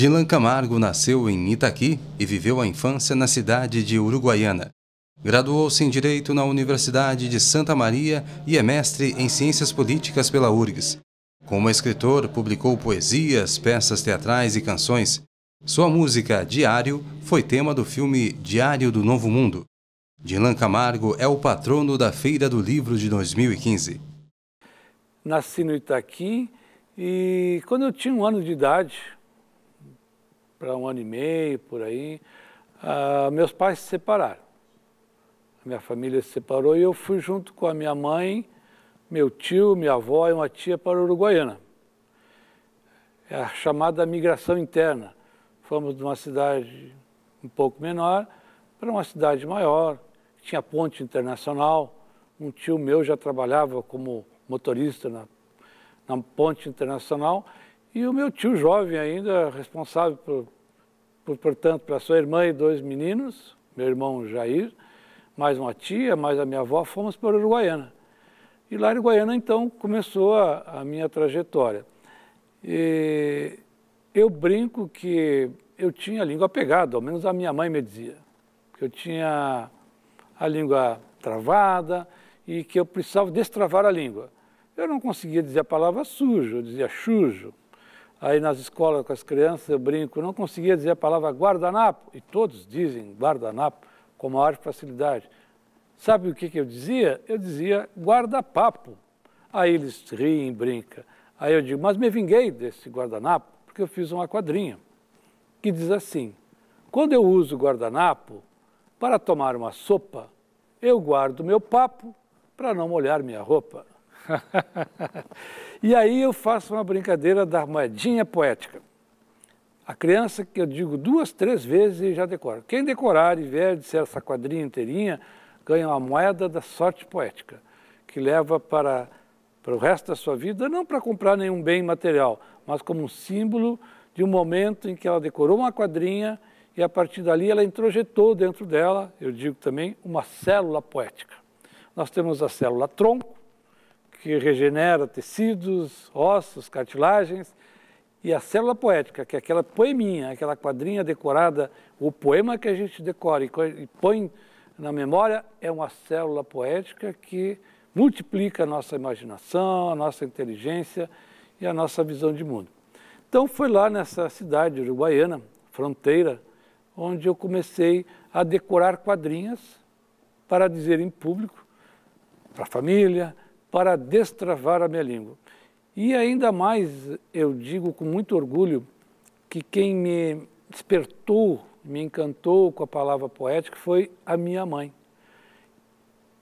Dilan Camargo nasceu em Itaqui e viveu a infância na cidade de Uruguaiana. Graduou-se em Direito na Universidade de Santa Maria e é mestre em Ciências Políticas pela URGS. Como escritor, publicou poesias, peças teatrais e canções. Sua música, Diário, foi tema do filme Diário do Novo Mundo. Dilan Camargo é o patrono da Feira do Livro de 2015. Nasci no Itaqui e quando eu tinha um ano de idade, para um ano e meio, por aí, ah, meus pais se separaram. minha família se separou e eu fui junto com a minha mãe, meu tio, minha avó e uma tia para a Uruguaiana. É a chamada migração interna. Fomos de uma cidade um pouco menor para uma cidade maior, que tinha ponte internacional. Um tio meu já trabalhava como motorista na, na ponte internacional e o meu tio jovem ainda, responsável por, por portanto, para sua irmã e dois meninos, meu irmão Jair, mais uma tia, mais a minha avó, fomos para Uruguaiana. E lá em Uruguaiana, então, começou a, a minha trajetória. E eu brinco que eu tinha a língua pegada, ao menos a minha mãe me dizia. Que eu tinha a língua travada e que eu precisava destravar a língua. Eu não conseguia dizer a palavra sujo, eu dizia chujo aí nas escolas com as crianças, eu brinco, não conseguia dizer a palavra guardanapo, e todos dizem guardanapo com maior facilidade. Sabe o que, que eu dizia? Eu dizia guarda-papo. Aí eles riem, brincam. Aí eu digo, mas me vinguei desse guardanapo, porque eu fiz uma quadrinha, que diz assim, quando eu uso guardanapo para tomar uma sopa, eu guardo meu papo para não molhar minha roupa. e aí eu faço uma brincadeira da moedinha poética. A criança que eu digo duas, três vezes e já decora. Quem decorar e vier disser essa quadrinha inteirinha, ganha uma moeda da sorte poética, que leva para, para o resto da sua vida, não para comprar nenhum bem material, mas como um símbolo de um momento em que ela decorou uma quadrinha e a partir dali ela introjetou dentro dela, eu digo também, uma célula poética. Nós temos a célula tronco, que regenera tecidos, ossos, cartilagens, e a célula poética, que é aquela poeminha, aquela quadrinha decorada, o poema que a gente decora e põe na memória, é uma célula poética que multiplica a nossa imaginação, a nossa inteligência e a nossa visão de mundo. Então foi lá nessa cidade uruguaiana, fronteira, onde eu comecei a decorar quadrinhas para dizer em público, para a família, para destravar a minha língua. E ainda mais, eu digo com muito orgulho, que quem me despertou, me encantou com a palavra poética foi a minha mãe.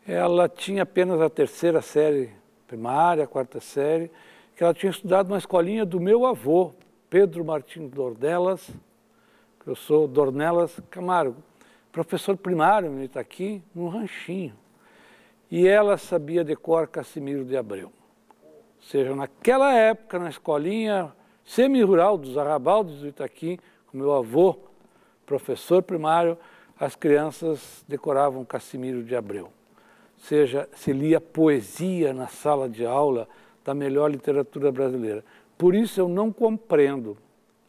Ela tinha apenas a terceira série primária, a quarta série, que ela tinha estudado na escolinha do meu avô, Pedro Martins Dornelas, que eu sou Dornelas Camargo, professor primário ele está aqui num ranchinho e ela sabia de cor Cassimiro de Abreu. Ou seja, naquela época, na escolinha semi-rural dos Arrabaldos do Itaquim, com meu avô, professor primário, as crianças decoravam Cassimiro de Abreu. Ou seja, se lia poesia na sala de aula da melhor literatura brasileira. Por isso eu não compreendo,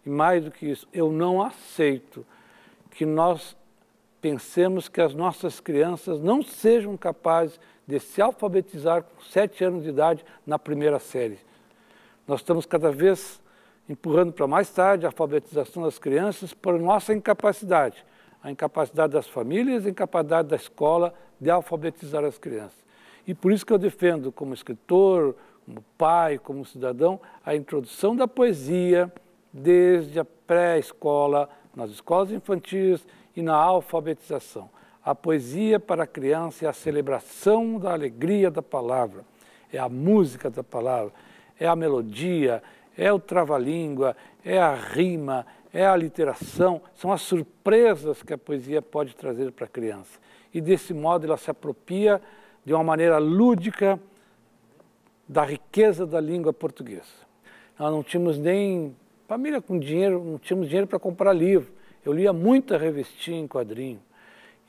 e mais do que isso, eu não aceito que nós pensemos que as nossas crianças não sejam capazes de se alfabetizar com sete anos de idade na primeira série. Nós estamos cada vez empurrando para mais tarde a alfabetização das crianças por nossa incapacidade, a incapacidade das famílias, a incapacidade da escola de alfabetizar as crianças. E por isso que eu defendo, como escritor, como pai, como cidadão, a introdução da poesia desde a pré-escola, nas escolas infantis, e na alfabetização. A poesia para a criança é a celebração da alegria da palavra, é a música da palavra, é a melodia, é o trava-língua, é a rima, é a literação, são as surpresas que a poesia pode trazer para a criança. E desse modo ela se apropria de uma maneira lúdica da riqueza da língua portuguesa. Nós não tínhamos nem família com dinheiro, não tínhamos dinheiro para comprar livro. Eu lia muita revistinha em quadrinho.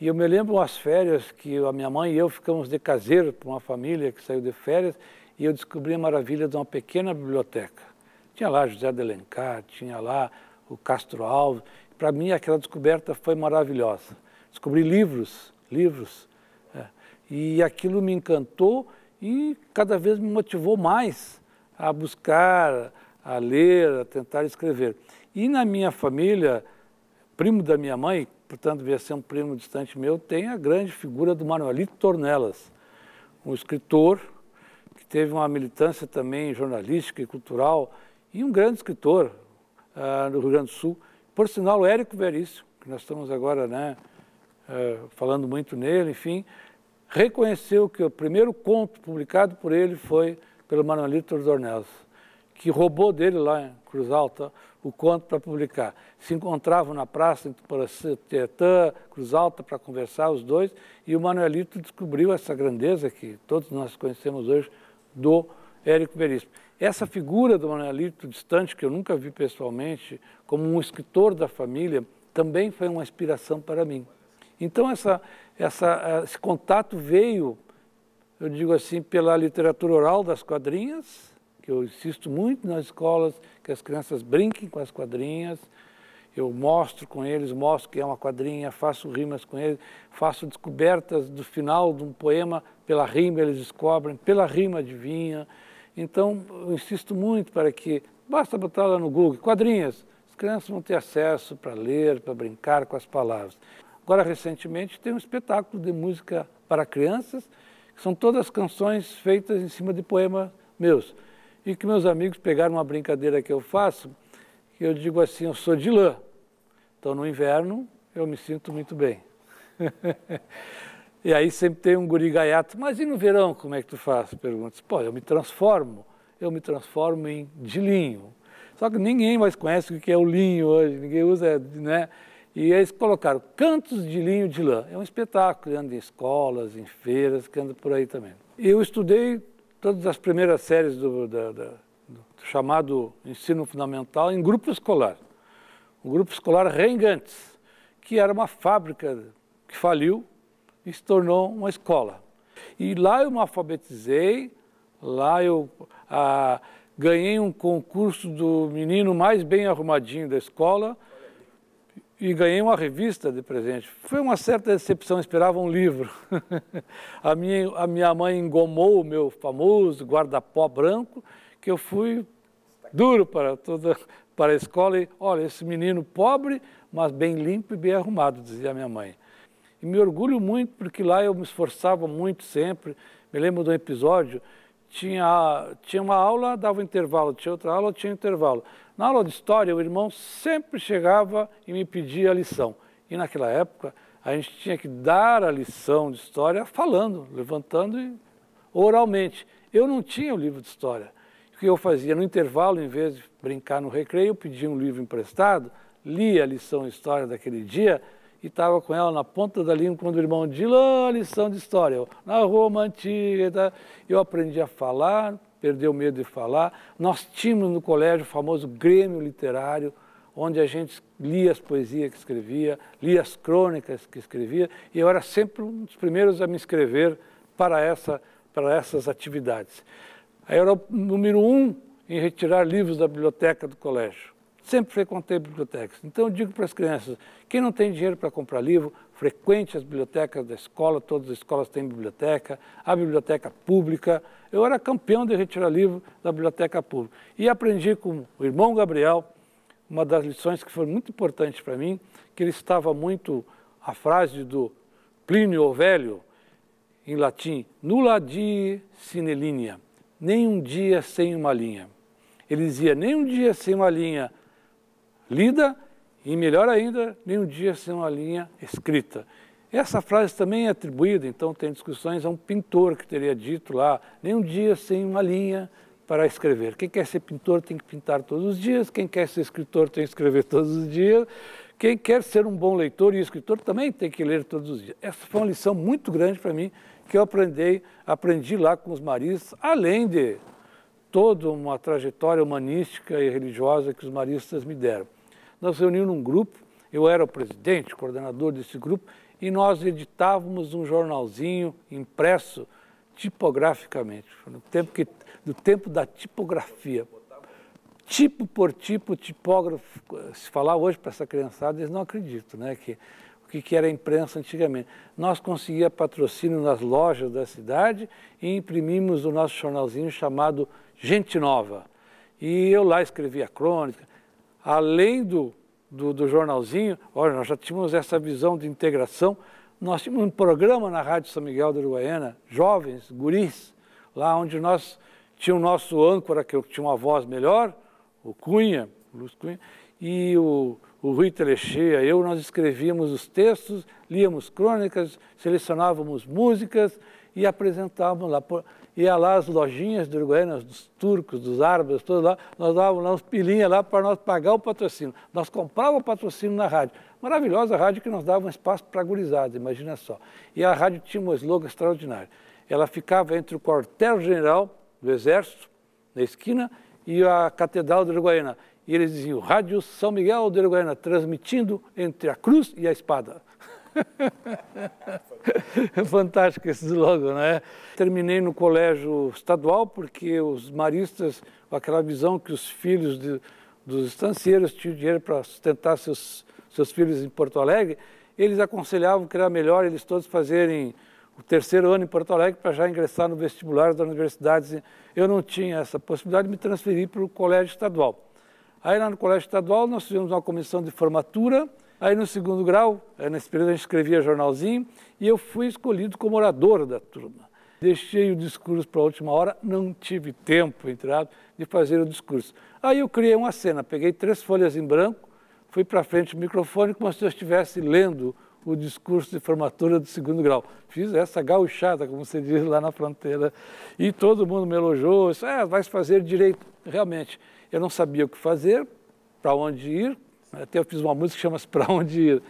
E eu me lembro umas férias que a minha mãe e eu ficamos de caseiro para uma família que saiu de férias e eu descobri a maravilha de uma pequena biblioteca. Tinha lá José de Alencar, tinha lá o Castro Alves. Para mim aquela descoberta foi maravilhosa. Descobri livros, livros. É. E aquilo me encantou e cada vez me motivou mais a buscar, a ler, a tentar escrever. E na minha família, primo da minha mãe, portanto, via ser um primo distante meu, tem a grande figura do Manuelito Tornelas, um escritor que teve uma militância também jornalística e cultural e um grande escritor uh, do Rio Grande do Sul. Por sinal, o Érico Veríssimo, que nós estamos agora né, uh, falando muito nele, enfim, reconheceu que o primeiro conto publicado por ele foi pelo Manuelito Tornelas, que roubou dele lá Cruz Alta, o conto para publicar. Se encontravam na praça para Tietã, Cruz Alta, para conversar os dois, e o Manuelito descobriu essa grandeza que todos nós conhecemos hoje do Érico Veríssimo. Essa figura do Manuelito distante, que eu nunca vi pessoalmente, como um escritor da família, também foi uma inspiração para mim. Então, essa, essa, esse contato veio, eu digo assim, pela literatura oral das quadrinhas, eu insisto muito nas escolas, que as crianças brinquem com as quadrinhas. Eu mostro com eles, mostro que é uma quadrinha, faço rimas com eles, faço descobertas do final de um poema, pela rima eles descobrem, pela rima adivinha. Então, eu insisto muito para que, basta botar lá no Google, quadrinhas, as crianças vão ter acesso para ler, para brincar com as palavras. Agora, recentemente, tem um espetáculo de música para crianças, que são todas canções feitas em cima de poemas meus e que meus amigos pegaram uma brincadeira que eu faço, que eu digo assim, eu sou de lã, então no inverno eu me sinto muito bem. e aí sempre tem um guri gaiato, mas e no verão como é que tu faz? Perguntas, pô, eu me transformo, eu me transformo em de linho. Só que ninguém mais conhece o que é o linho hoje, ninguém usa, né? E eles colocaram Cantos de Linho de Lã. É um espetáculo, anda em escolas, em feiras, que anda por aí também. Eu estudei todas as primeiras séries do, da, da, do chamado ensino fundamental em grupo escolar. O grupo escolar Rengantes, que era uma fábrica que faliu e se tornou uma escola. E lá eu me alfabetizei, lá eu ah, ganhei um concurso do menino mais bem arrumadinho da escola, e ganhei uma revista de presente. Foi uma certa decepção, esperava um livro. a, minha, a minha mãe engomou o meu famoso guarda-pó branco, que eu fui duro para toda para a escola e, olha, esse menino pobre, mas bem limpo e bem arrumado, dizia minha mãe. E me orgulho muito porque lá eu me esforçava muito sempre. Me lembro de um episódio tinha, tinha uma aula, dava um intervalo, tinha outra aula, tinha um intervalo. Na aula de história, o irmão sempre chegava e me pedia a lição. E naquela época, a gente tinha que dar a lição de história falando, levantando e oralmente. Eu não tinha o livro de história. O que eu fazia no intervalo, em vez de brincar no recreio, eu pedia um livro emprestado, lia a lição de história daquele dia e estava com ela na ponta da língua quando o irmão disse, lá, lição de história, na Roma antiga, eu aprendi a falar, perdeu o medo de falar. Nós tínhamos no colégio o famoso Grêmio Literário, onde a gente lia as poesias que escrevia, lia as crônicas que escrevia, e eu era sempre um dos primeiros a me inscrever para, essa, para essas atividades. aí Eu era o número um em retirar livros da biblioteca do colégio sempre frequentei bibliotecas. Então eu digo para as crianças, quem não tem dinheiro para comprar livro, frequente as bibliotecas da escola, todas as escolas têm biblioteca, a biblioteca pública. Eu era campeão de retirar livro da biblioteca pública. E aprendi com o irmão Gabriel, uma das lições que foi muito importante para mim, que ele estava muito, a frase do Plínio o Velho, em latim, nulla di sine linea, nem um dia sem uma linha. Ele dizia, nem um dia sem uma linha, lida e, melhor ainda, nenhum dia sem uma linha escrita. Essa frase também é atribuída, então tem discussões a um pintor que teria dito lá, nenhum dia sem uma linha para escrever. Quem quer ser pintor tem que pintar todos os dias, quem quer ser escritor tem que escrever todos os dias, quem quer ser um bom leitor e escritor também tem que ler todos os dias. Essa foi uma lição muito grande para mim que eu aprendi, aprendi lá com os maristas, além de toda uma trajetória humanística e religiosa que os maristas me deram nós reunimos um grupo, eu era o presidente, coordenador desse grupo, e nós editávamos um jornalzinho impresso tipograficamente, no tempo que, do tempo da tipografia. Tipo por tipo, tipógrafo, se falar hoje para essa criançada, eles não acreditam, né? Que, o que era a imprensa antigamente. Nós conseguíamos patrocínio nas lojas da cidade e imprimimos o nosso jornalzinho chamado Gente Nova. E eu lá escrevia crônica, além do, do, do jornalzinho, olha, nós já tínhamos essa visão de integração, nós tínhamos um programa na Rádio São Miguel da Uruguaiana, jovens, guris, lá onde nós tinha o nosso âncora, que tinha uma voz melhor, o Cunha, o Luz Cunha, e o, o Rui Telechea, eu, nós escrevíamos os textos, líamos crônicas, selecionávamos músicas e apresentávamos lá ia lá as lojinhas do Uruguaiana, né, dos turcos, dos árabes, todos lá, nós dávamos lá uns pilinha lá para nós pagar o patrocínio. Nós comprávamos o patrocínio na rádio. Maravilhosa rádio que nos dava um espaço para agurizados, imagina só. E a rádio tinha um slogan extraordinário. Ela ficava entre o quartel-general do Exército, na esquina, e a Catedral do Uruguaiana. E eles diziam, Rádio São Miguel do Uruguaiana, transmitindo entre a cruz e a espada. Fantástico esse slogan, né? Terminei no colégio estadual porque os maristas, com aquela visão que os filhos de, dos estancieiros tinham dinheiro para sustentar seus, seus filhos em Porto Alegre, eles aconselhavam que era melhor eles todos fazerem o terceiro ano em Porto Alegre para já ingressar no vestibular da universidade. Eu não tinha essa possibilidade, me transferi para o colégio estadual. Aí lá no colégio estadual nós fizemos uma comissão de formatura, Aí no segundo grau, eh, nesse período a gente escrevia jornalzinho e eu fui escolhido como orador da turma. Deixei o discurso para a última hora, não tive tempo, entre aspas, de fazer o discurso. Aí eu criei uma cena, peguei três folhas em branco, fui para frente do microfone como se eu estivesse lendo o discurso de formatura do segundo grau. Fiz essa gauchada, como se diz lá na fronteira, e todo mundo me elogiou, disse, ah, vai fazer direito. Realmente, eu não sabia o que fazer, para onde ir, até eu fiz uma música que chama-se Pra Onde Ir.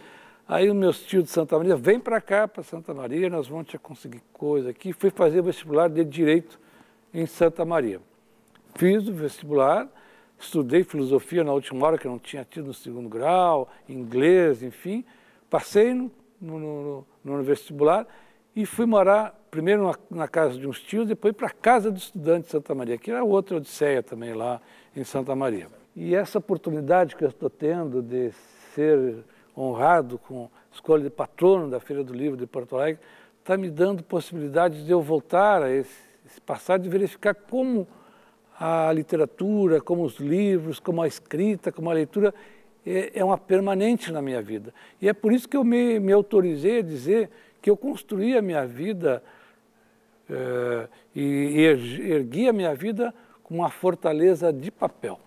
Aí os meus tios de Santa Maria, vem para cá, para Santa Maria, nós vamos te conseguir coisa aqui. Fui fazer vestibular de Direito em Santa Maria. Fiz o vestibular, estudei filosofia na última hora, que eu não tinha tido no segundo grau, inglês, enfim. Passei no, no, no, no vestibular e fui morar primeiro na, na, casa de uns tios, depois para a casa do estudante de Santa Maria, que era outra odisseia também lá em Santa Maria. E essa oportunidade que eu estou tendo de ser honrado com a escolha de patrono da Feira do Livro de Porto Alegre está me dando possibilidade de eu voltar a esse, esse passado e verificar como a literatura, como os livros, como a escrita, como a leitura é, é uma permanente na minha vida. E é por isso que eu me, me autorizei a dizer que eu construí a minha vida eh, e ergui a minha vida com uma fortaleza de papel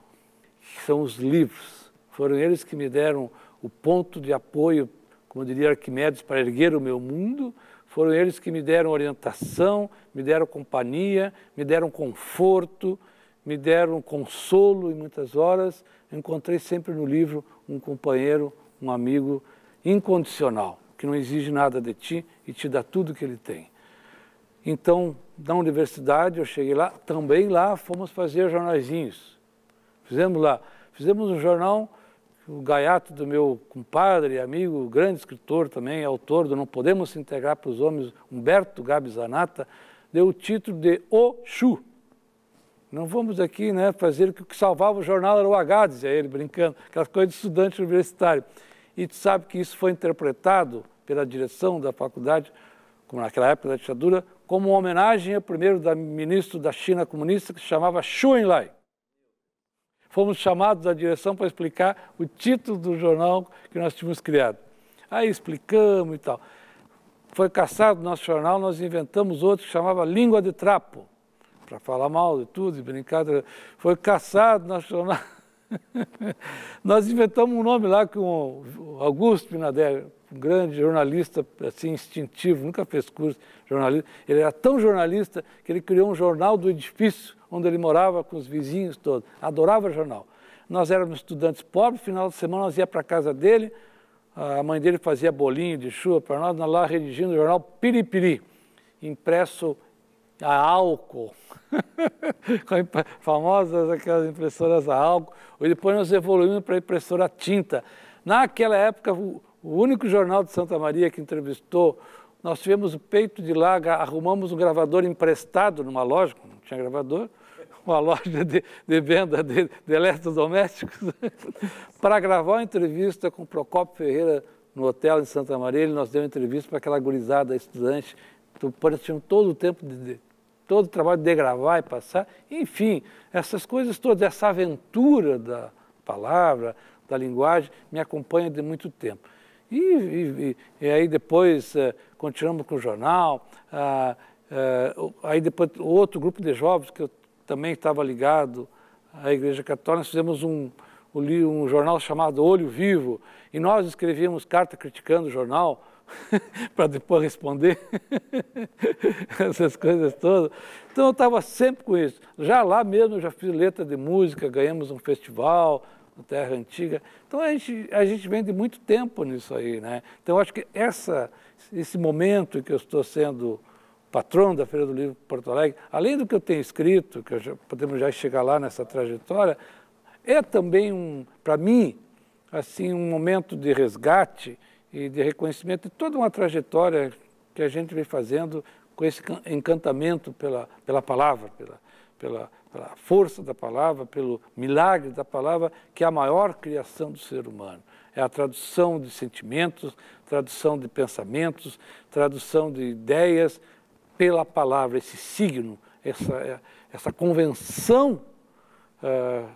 que são os livros. Foram eles que me deram o ponto de apoio, como diria Arquimedes, para erguer o meu mundo. Foram eles que me deram orientação, me deram companhia, me deram conforto, me deram consolo em muitas horas. Encontrei sempre no livro um companheiro, um amigo incondicional, que não exige nada de ti e te dá tudo que ele tem. Então, da universidade, eu cheguei lá, também lá fomos fazer jornalzinhos. Fizemos lá. Fizemos um jornal, o gaiato do meu compadre, amigo, grande escritor também, autor do Não Podemos Se Integrar para os Homens, Humberto Gabi Zanata, deu o título de O Chu. Não vamos aqui né, fazer que o que salvava o jornal era o H, dizia ele, brincando, aquelas coisas de estudante universitário. E tu sabe que isso foi interpretado pela direção da faculdade, como naquela época da ditadura, como uma homenagem ao primeiro da, ministro da China comunista que se chamava Xu Enlai fomos chamados à direção para explicar o título do jornal que nós tínhamos criado. Aí explicamos e tal. Foi caçado o nosso jornal, nós inventamos outro que chamava Língua de Trapo, para falar mal de tudo, de brincadeira. Foi caçado o nosso jornal. nós inventamos um nome lá que o Augusto Pinader, um grande jornalista, assim, instintivo, nunca fez curso jornalista. Ele era tão jornalista que ele criou um jornal do edifício, onde ele morava com os vizinhos todos. Adorava jornal. Nós éramos estudantes pobres, final de semana nós ia para a casa dele, a mãe dele fazia bolinho de chuva para nós, nós lá redigindo o jornal Piripiri, impresso a álcool, famosas aquelas impressoras a álcool, e depois nós evoluímos para a impressora a tinta. Naquela época, o único jornal de Santa Maria que entrevistou, nós tivemos o peito de laga, arrumamos um gravador emprestado numa loja, não tinha gravador, uma loja de, de venda de, de eletrodomésticos, para gravar uma entrevista com o Procopio Ferreira no hotel em Santa Maria. Ele nos deu uma entrevista para aquela gurizada estudante. Então, tinham todo o tempo de, de todo o trabalho de gravar e passar. Enfim, essas coisas todas, essa aventura da palavra, da linguagem, me acompanha de muito tempo. E, e, e aí depois eh, continuamos com o jornal, uh, aí depois outro grupo de jovens que eu também estava ligado à Igreja Católica, nós fizemos um, um jornal chamado Olho Vivo, e nós escrevíamos carta criticando o jornal, para depois responder essas coisas todas. Então eu estava sempre com isso. Já lá mesmo eu já fiz letra de música, ganhamos um festival no Terra Antiga. Então a gente, a gente vem de muito tempo nisso aí, né? Então eu acho que essa, esse momento em que eu estou sendo patrão da Feira do Livro Porto Alegre, além do que eu tenho escrito, que já, podemos já chegar lá nessa trajetória, é também, um, para mim, assim um momento de resgate e de reconhecimento de toda uma trajetória que a gente vem fazendo com esse encantamento pela, pela palavra, pela, pela, pela força da palavra, pelo milagre da palavra, que é a maior criação do ser humano é a tradução de sentimentos, tradução de pensamentos, tradução de ideias, pela palavra, esse signo, essa, é, essa convenção uh,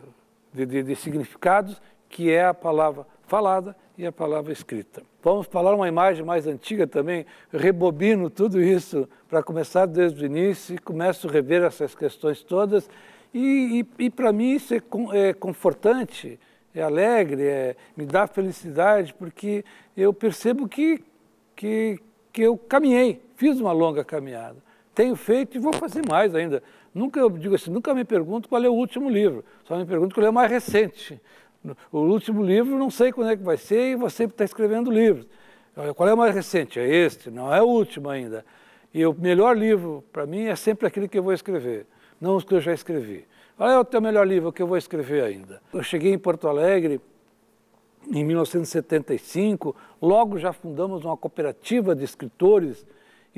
de, de, de significados que é a palavra falada e a palavra escrita. Vamos falar uma imagem mais antiga também, rebobino tudo isso para começar desde o início e começo a rever essas questões todas. E, e, e para mim isso é, é, confortante, é alegre, é, me dá felicidade, porque eu percebo que, que, que eu caminhei Fiz uma longa caminhada. Tenho feito e vou fazer mais ainda. Nunca, eu digo assim, nunca me pergunto qual é o último livro, só me pergunto qual é o mais recente. O último livro não sei quando é que vai ser e você está escrevendo livros. Qual é o mais recente? É este, não é o último ainda. E o melhor livro para mim é sempre aquele que eu vou escrever, não os que eu já escrevi. Qual é o teu melhor livro que eu vou escrever ainda? Eu cheguei em Porto Alegre em 1975, logo já fundamos uma cooperativa de escritores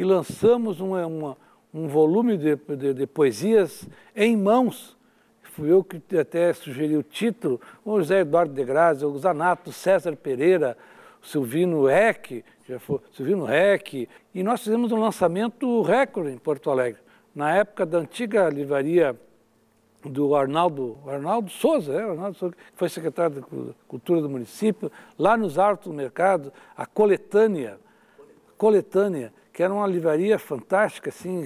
e lançamos uma, uma, um volume de, de, de, poesias em mãos. Fui eu que até sugeri o título, o José Eduardo de Grazi, o Zanato César Pereira, Silvino Heck já foi Silvino Heck. e nós fizemos um lançamento recorde em Porto Alegre. Na época da antiga livraria do Arnaldo, Arnaldo Souza, é, Arnaldo Souza, que foi secretário de Cultura do município, lá nos Artos do Mercado, a coletânea, coletânea que era uma livraria fantástica, assim,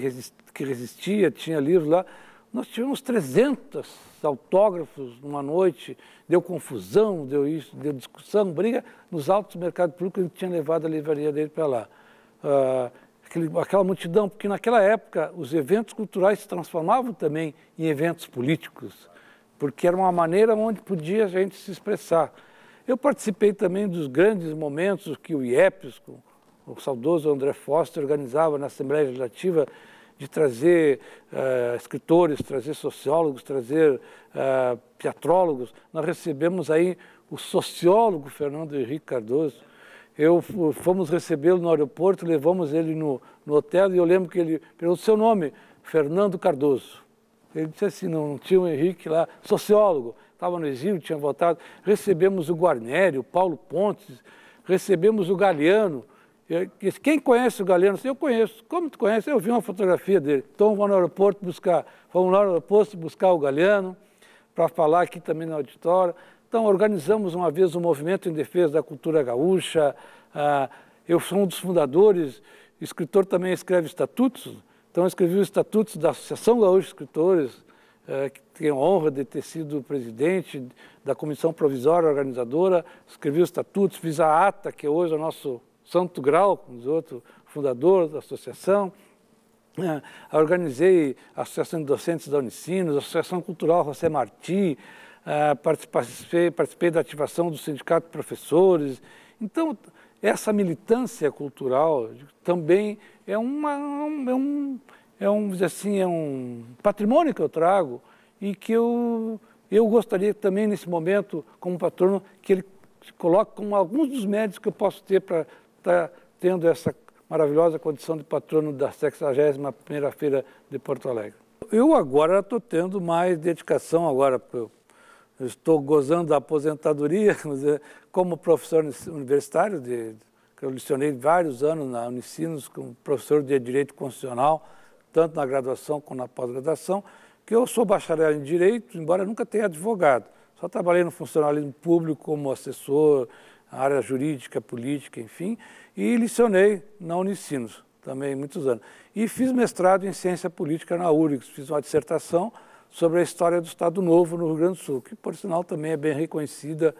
que resistia, tinha livros lá. Nós tivemos 300 autógrafos numa noite, deu confusão, deu isso, deu discussão, briga nos altos mercados públicos, que ele tinha levado a livraria dele para lá. Ah, aquele, aquela multidão, porque naquela época os eventos culturais se transformavam também em eventos políticos, porque era uma maneira onde podia a gente se expressar. Eu participei também dos grandes momentos que o IEPS, o saudoso André Foster organizava na Assembleia Legislativa de trazer uh, escritores, trazer sociólogos, trazer uh, teatrólogos. Nós recebemos aí o sociólogo Fernando Henrique Cardoso. Eu fomos recebê-lo no aeroporto, levamos ele no, no, hotel e eu lembro que ele perguntou seu nome, Fernando Cardoso. Ele disse assim, não, não tinha o Henrique lá, sociólogo, estava no exílio, tinha votado. Recebemos o Guarneri, o Paulo Pontes, recebemos o Galeano, quem conhece o Galeno? Eu, conheço. Como tu conhece? Eu vi uma fotografia dele. Então vamos no aeroporto buscar, vamos no aeroporto buscar o Galeno para falar aqui também na auditório. Então organizamos uma vez um movimento em defesa da cultura gaúcha. Ah, eu sou um dos fundadores, o escritor também escreve estatutos. Então eu escrevi os estatutos da Associação Gaúcha de Escritores, eh, que tenho a honra de ter sido presidente da comissão provisória organizadora, escrevi os estatutos, fiz a ata, que hoje é o nosso Santo Grau, como os outros fundador da associação, né? organizei a Associação de Docentes da Unicinos, a Associação Cultural José Martí, eh, participei, participei da ativação do Sindicato de Professores. Então, essa militância cultural também é, uma, é um, é um, assim, é um patrimônio que eu trago e que eu, eu gostaria também, nesse momento, como patrono, que ele coloque como alguns dos médios que eu posso ter para está tendo essa maravilhosa condição de patrono da 61ª Feira de Porto Alegre. Eu agora estou tendo mais dedicação agora, eu estou gozando da aposentadoria, eh, como professor universitário, de, eu licionei vários anos na Unicinos como professor de Direito Constitucional, tanto na graduação como na pós-graduação, que eu sou bacharel em Direito, embora nunca tenha advogado. Só trabalhei no funcionalismo público como assessor, a área jurídica, política, enfim, e licionei na Unicinos também muitos anos. E fiz mestrado em ciência política na URGS, fiz uma dissertação sobre a história do Estado Novo no Rio Grande do Sul, que por sinal também é bem reconhecida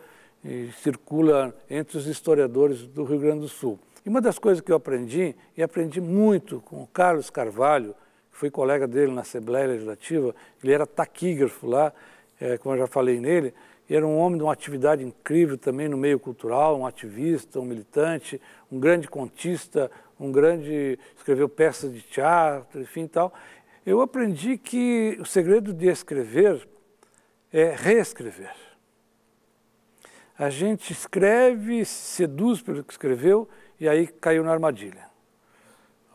e circula entre os historiadores do Rio Grande do Sul. E uma das coisas que eu aprendi, e aprendi muito com o Carlos Carvalho, que foi colega dele na Assembleia Legislativa, ele era taquígrafo lá, é, como eu já falei nele, era um homem de uma atividade incrível também no meio cultural, um ativista, um militante, um grande contista, um grande. escreveu peças de teatro, enfim e tal. Eu aprendi que o segredo de escrever é reescrever. A gente escreve, seduz pelo que escreveu e aí caiu na armadilha.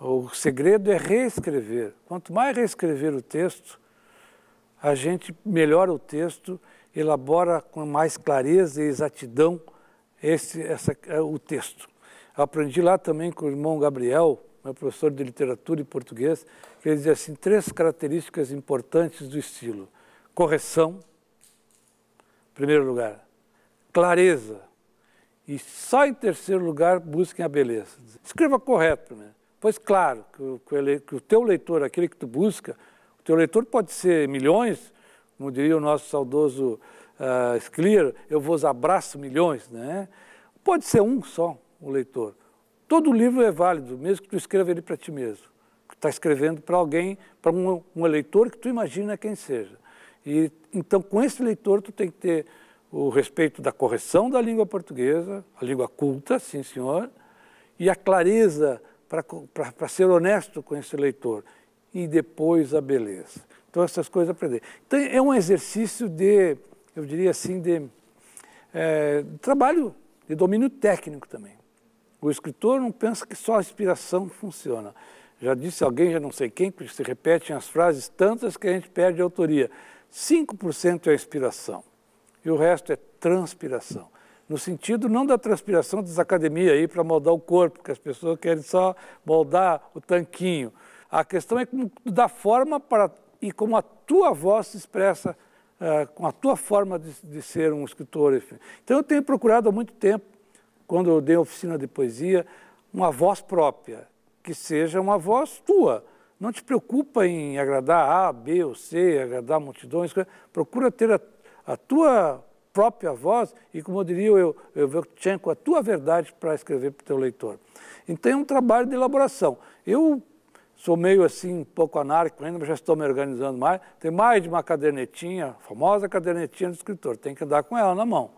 O segredo é reescrever. Quanto mais reescrever o texto, a gente melhora o texto, elabora com mais clareza e exatidão esse, essa, é, o texto. Aprendi lá também com o irmão Gabriel, meu professor de literatura e português, que ele dizia assim, três características importantes do estilo. Correção, em primeiro lugar. Clareza. E só em terceiro lugar, busquem a beleza. Escreva correto né? Pois claro, que o, que o teu leitor, aquele que tu busca, teu leitor pode ser milhões, como diria o nosso saudoso uh, ah, Sclear, eu vos abraço milhões, né? Pode ser um só, o leitor. Todo livro é válido, mesmo que tu escreva ele para ti mesmo. Está escrevendo para alguém, para um, um leitor que tu imagina quem seja. E então com esse leitor tu tem que ter o respeito da correção da língua portuguesa, a língua culta, sim senhor, e a clareza para ser honesto com esse leitor e depois a beleza. Então essas coisas aprender. Então é um exercício de, eu diria assim, de é, trabalho de domínio técnico também. O escritor não pensa que só a inspiração funciona. Já disse alguém, já não sei quem, que se repetem as frases tantas que a gente perde a autoria. 5% é inspiração e o resto é transpiração. No sentido não da transpiração das academias aí para moldar o corpo, que as pessoas querem só moldar o tanquinho a questão é como, da forma para, e como a tua voz se expressa uh, com a tua forma de, de ser um escritor. Enfim. Então eu tenho procurado há muito tempo, quando eu dei oficina de poesia, uma voz própria, que seja uma voz tua. Não te preocupa em agradar A, B ou C, agradar multidões, procura ter a, a tua própria voz e, como eu diria eu, eu com a tua verdade para escrever para o teu leitor. Então é um trabalho de elaboração. Eu Sou meio assim, um pouco anárquico ainda, mas já estou me organizando mais. Tem mais de uma cadernetinha, famosa cadernetinha do escritor. Tem que andar com ela na mão.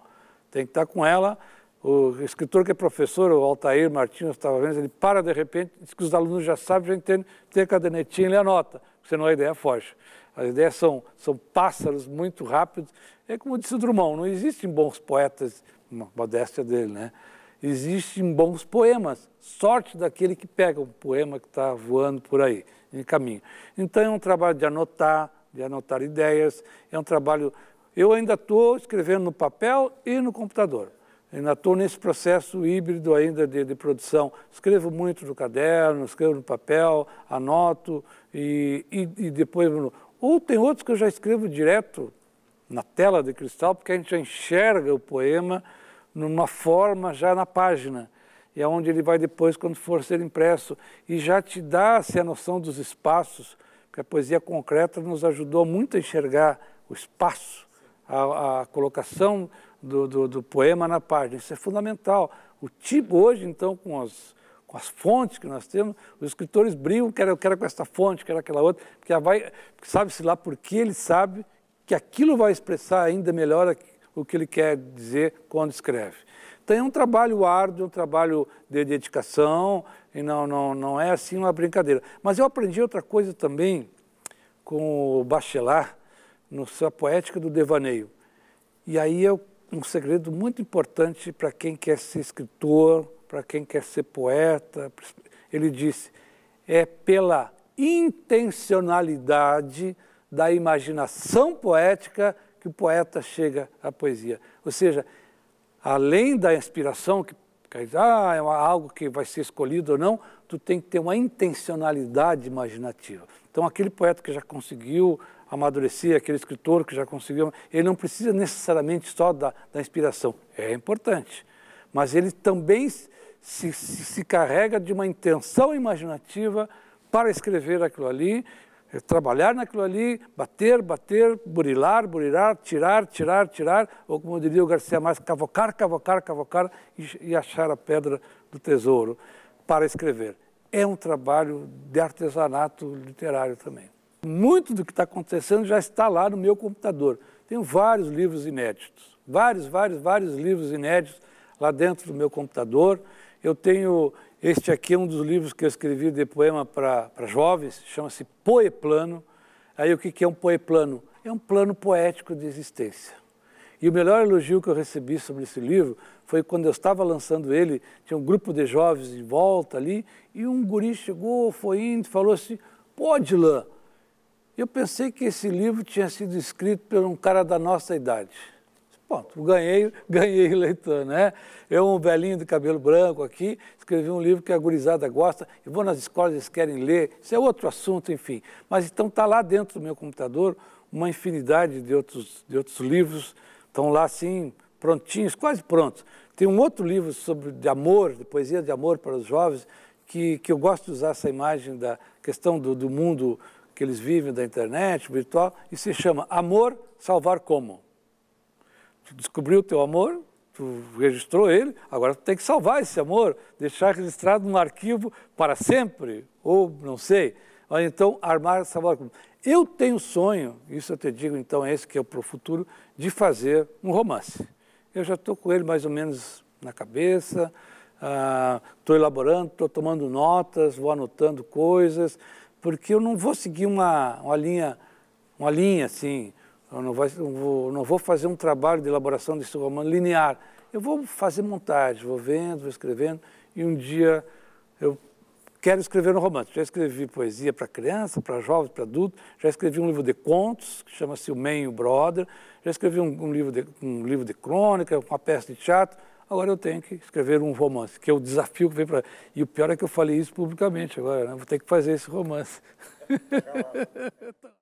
Tem que estar com ela. O escritor que é professor, o Altair Martins estava vendo, ele para de repente, diz que os alunos já sabem, já entendem, tem a cadernetinha, ele anota, senão a ideia foge. As ideias são, são pássaros muito rápidos. É como disse o Drummond, não existem bons poetas, uma modéstia dele, né? Existem bons poemas, sorte daquele que pega um poema que está voando por aí, em caminho. Então é um trabalho de anotar, de anotar ideias, é um trabalho. Eu ainda estou escrevendo no papel e no computador. Ainda estou nesse processo híbrido ainda de, de, produção. Escrevo muito no caderno, escrevo no papel, anoto e, e, e depois. Ou tem outros que eu já escrevo direto na tela de cristal, porque a gente já enxerga o poema numa forma já na página. E é onde ele vai depois, quando for ser impresso. E já te dá-se assim, a noção dos espaços, porque a poesia concreta nos ajudou muito a enxergar o espaço, a, a colocação do, do, do, poema na página. Isso é fundamental. O tipo, hoje, então, com as, com as fontes que nós temos, os escritores brigam, quero, quero com esta fonte, quero aquela outra, porque sabe-se lá porque ele sabe que aquilo vai expressar ainda melhor o que ele quer dizer quando escreve. Então é um trabalho árduo, um trabalho de dedicação, e não, não, não é assim uma brincadeira. Mas eu aprendi outra coisa também com o Bachelard, no sua poética do devaneio. E aí é um segredo muito importante para quem quer ser escritor, para quem quer ser poeta. Ele disse, é pela intencionalidade da imaginação poética que o poeta chega à poesia. Ou seja, além da inspiração, que ah, é algo que vai ser escolhido ou não, tu tem que ter uma intencionalidade imaginativa. Então, aquele poeta que já conseguiu amadurecer, aquele escritor que já conseguiu, ele não precisa necessariamente só da, da inspiração. É importante. Mas ele também se, se, se carrega de uma intenção imaginativa para escrever aquilo ali, é trabalhar naquilo ali, bater, bater, burilar, burilar, tirar, tirar, tirar, ou como diria o Garcia Mais, cavocar, cavocar, cavocar e, e achar a pedra do tesouro para escrever. É um trabalho de artesanato literário também. Muito do que está acontecendo já está lá no meu computador. Tenho vários livros inéditos, vários, vários, vários livros inéditos lá dentro do meu computador. Eu tenho este aqui é um dos livros que eu escrevi de poema para jovens, chama-se Poeplano. Aí o que, que é um poeplano? É um plano poético de existência. E o melhor elogio que eu recebi sobre esse livro foi quando eu estava lançando ele, tinha um grupo de jovens em volta ali, e um guri chegou, foi indo, falou assim, pô, Dilan, eu pensei que esse livro tinha sido escrito por um cara da nossa idade. Ponto, ganhei, ganhei Leitão, né? Eu, um velhinho de cabelo branco aqui, escrevi um livro que a gurizada gosta, e vou nas escolas, eles querem ler, isso é outro assunto, enfim. Mas então está lá dentro do meu computador uma infinidade de outros, de outros livros, estão lá assim, prontinhos, quase prontos. Tem um outro livro sobre de amor, de poesia de amor para os jovens, que, que eu gosto de usar essa imagem da questão do, do mundo que eles vivem, da internet, virtual, e se chama Amor Salvar Como tu descobriu o teu amor, tu registrou ele, agora tu tem que salvar esse amor, deixar registrado num arquivo para sempre, ou não sei. Ou então, armar, salvar. Eu tenho sonho, isso eu te digo então, é esse que é para o futuro, de fazer um romance. Eu já estou com ele mais ou menos na cabeça, estou ah, elaborando, estou tomando notas, vou anotando coisas, porque eu não vou seguir uma, uma linha, uma linha assim, eu não, vai, não, vou, não vou fazer um trabalho de elaboração desse romance linear. Eu vou fazer montagem, vou vendo, vou escrevendo, e um dia eu quero escrever um romance. Já escrevi poesia para criança, para jovem, para adulto. já escrevi um livro de contos, que chama-se O Man e o Brother, já escrevi um, um, livro de, um livro de crônica, uma peça de teatro, agora eu tenho que escrever um romance, que é o desafio que vem para E o pior é que eu falei isso publicamente agora, né? vou ter que fazer esse romance.